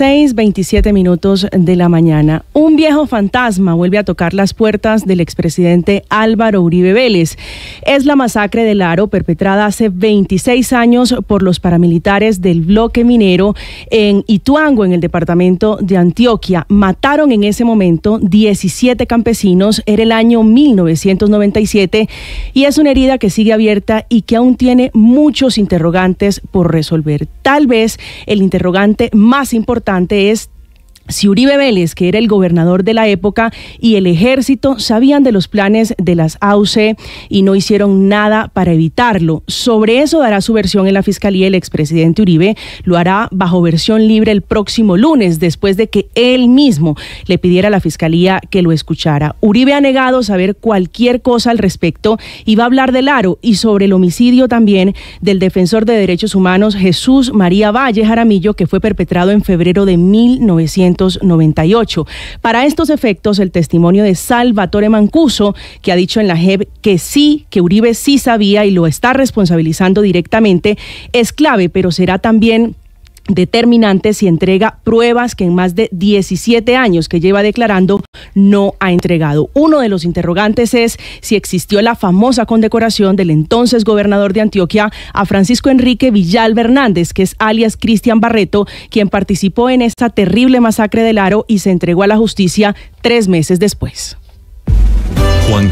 6:27 minutos de la mañana. Un viejo fantasma vuelve a tocar las puertas del expresidente Álvaro Uribe Vélez. Es la masacre del Aro perpetrada hace 26 años por los paramilitares del bloque minero en Ituango, en el departamento de Antioquia. Mataron en ese momento 17 campesinos. Era el año 1997 y es una herida que sigue abierta y que aún tiene muchos interrogantes por resolver. Tal vez el interrogante más importante ante es si Uribe Vélez, que era el gobernador de la época, y el ejército sabían de los planes de las AUC y no hicieron nada para evitarlo. Sobre eso dará su versión en la fiscalía el expresidente Uribe. Lo hará bajo versión libre el próximo lunes, después de que él mismo le pidiera a la fiscalía que lo escuchara. Uribe ha negado saber cualquier cosa al respecto y va a hablar del aro y sobre el homicidio también del defensor de derechos humanos Jesús María Valle Jaramillo, que fue perpetrado en febrero de 1900. Para estos efectos, el testimonio de Salvatore Mancuso, que ha dicho en la JEP que sí, que Uribe sí sabía y lo está responsabilizando directamente, es clave, pero será también determinante si entrega pruebas que en más de 17 años que lleva declarando no ha entregado. Uno de los interrogantes es si existió la famosa condecoración del entonces gobernador de Antioquia a Francisco Enrique Villal que es alias Cristian Barreto, quien participó en esta terrible masacre del Aro y se entregó a la justicia tres meses después. Juan